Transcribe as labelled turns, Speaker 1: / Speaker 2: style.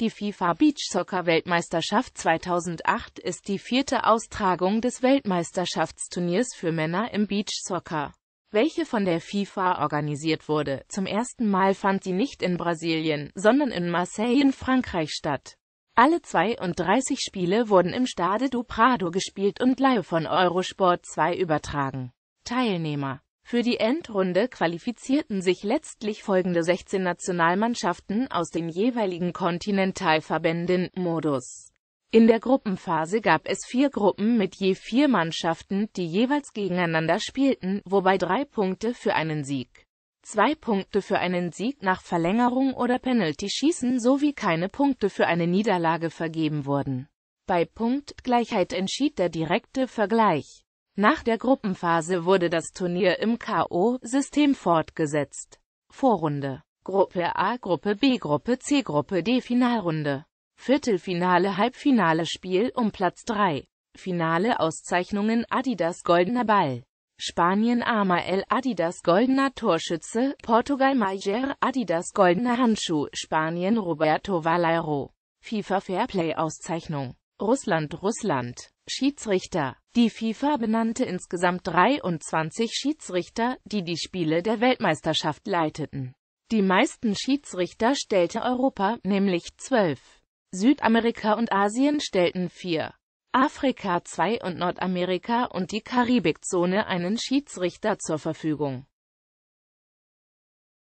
Speaker 1: Die FIFA Beach Soccer weltmeisterschaft 2008 ist die vierte Austragung des Weltmeisterschaftsturniers für Männer im Beach Soccer, welche von der FIFA organisiert wurde. Zum ersten Mal fand sie nicht in Brasilien, sondern in Marseille in Frankreich statt. Alle 32 Spiele wurden im Stade do Prado gespielt und live von Eurosport 2 übertragen. Teilnehmer für die Endrunde qualifizierten sich letztlich folgende 16 Nationalmannschaften aus den jeweiligen Kontinentalverbänden (Modus). In der Gruppenphase gab es vier Gruppen mit je vier Mannschaften, die jeweils gegeneinander spielten, wobei drei Punkte für einen Sieg, zwei Punkte für einen Sieg nach Verlängerung oder Penalty schießen sowie keine Punkte für eine Niederlage vergeben wurden. Bei Punktgleichheit entschied der direkte Vergleich nach der Gruppenphase wurde das Turnier im K.O.-System fortgesetzt. Vorrunde Gruppe A, Gruppe B, Gruppe C, Gruppe D, Finalrunde Viertelfinale, Halbfinale Spiel um Platz 3 Finale Auszeichnungen Adidas Goldener Ball Spanien Amael Adidas Goldener Torschütze, Portugal Maier Adidas Goldener Handschuh, Spanien Roberto Valero FIFA Fairplay Auszeichnung Russland Russland Schiedsrichter Die FIFA benannte insgesamt 23 Schiedsrichter, die die Spiele der Weltmeisterschaft leiteten. Die meisten Schiedsrichter stellte Europa, nämlich 12. Südamerika und Asien stellten 4. Afrika 2 und Nordamerika und die Karibikzone einen Schiedsrichter zur Verfügung.